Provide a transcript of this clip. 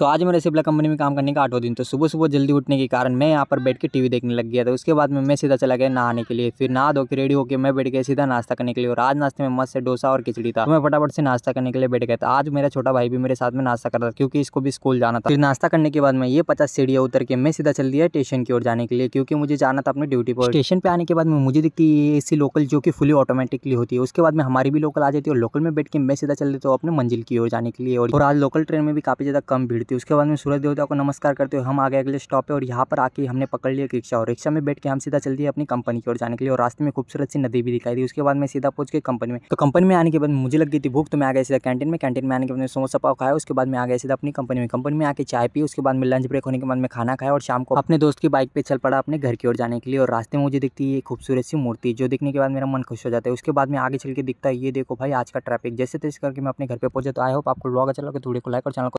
तो आज मेरे सिपला कंपनी में काम करने का आठों दिन तो सुबह सुबह जल्दी उठने के कारण मैं यहाँ पर बैठ के टीवी देखने लग गया था उसके बाद में मैं सीधा चला गया नहाने के लिए फिर नहा धो के रेडी होकर मैं बैठ गया सीधा नाश्ता करने के लिए और आज नाश्ते में मस्त से डोसा और खिचड़ी था तो मैं फटाफट से नाश्ता करने के लिए बैठ गया था आज मेरा छोटा भाई भी मेरे साथ में नाश्ता कर रहा था क्योंकि इसको भी स्कूल जाना था फिर नाश्ता करने के बाद मैं ये पचास सीढ़ियाँ उतर के मैं सीधा चल दिया स्टेशन की ओर जाने के लिए क्योंकि मुझे जाना था अपने ड्यूटी पर स्टेशन पर आने के बाद मुझे दिखती है ऐसी लोकल जो कि फुली ऑटोमेटिकली होती है उसके बाद में हमारी भी लोकल आ जाती है और लोकल में बैठ के मैं सीधा चल देता हूँ अपने मंजिल की ओर जाने के लिए और आज लोकल ट्रेन में भी काफ़ी ज़्यादा कम भीड़ देती है उसके बाद में सूरज देवता को नमस्कार करते हुए हम आगे अगले स्टॉप पे और यहाँ पर आके हमने पकड़ लिया रिक्शा और रिक्शा में बैठ के हम सीधा चल दिए अपनी कंपनी की ओर जाने के लिए और रास्ते में खूबसूरत सी नदी भी दिखाई दी उसके बाद में सीधा पहुंच गई कंपनी में तो कंपनी में आने के बाद मुझे लग गई थी भूख तो मैं आ गया सीधा कैंटीन में कैंटीन में आने के बाद समोसा पाव खाया उसके बाद में आ गया सीधा अपनी कंपनी में कंपनी में आके चाय पी उसके बाद में लंच ब्रेक होने के बाद में खाना खाया और शाम को अपने दोस्त की बाइक पर चल पड़ा अपने घर की ओर जाने के लिए और रास्ते में मुझे दिखती है खूबसूरत सी मूर्ति जो देखने के बाद मेरा मन खुश हो जाता है उसके बाद में आगे चल के दिखता है ये देखो भाई आज का ट्रैफिक जैसे तैसे करके मैं अपने घर पर पहुंचा तो आई होप आपको ब्लॉग अच्छा लगे तो को लाइक और चैनल